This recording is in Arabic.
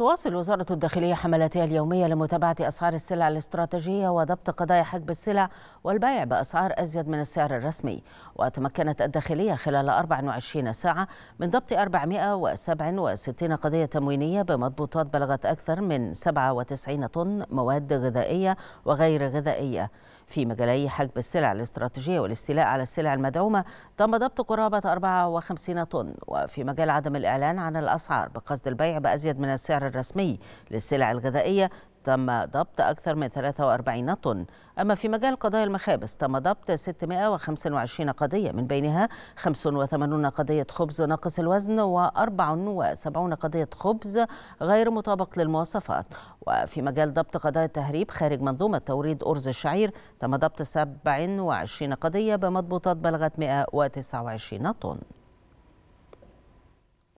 تواصل وزارة الداخلية حملاتها اليومية لمتابعة أسعار السلع الاستراتيجية وضبط قضايا حجب السلع والبيع بأسعار أزيد من السعر الرسمي وتمكنت الداخلية خلال 24 ساعة من ضبط 467 قضية تموينية بمضبوطات بلغت أكثر من 97 طن مواد غذائية وغير غذائية في مجالي حجب السلع الاستراتيجية والاستيلاء على السلع المدعومة تم ضبط قرابة 54 طن وفي مجال عدم الإعلان عن الأسعار بقصد البيع بأزيد من السعر الرسمي للسلع الغذائية تم ضبط أكثر من 43 طن أما في مجال قضايا المخابز تم ضبط 625 قضية من بينها 85 قضية خبز ناقص الوزن و74 قضية خبز غير مطابق للمواصفات وفي مجال ضبط قضايا التهريب خارج منظومة توريد أرز الشعير تم ضبط 27 قضية بمضبوطات بلغت 129 طن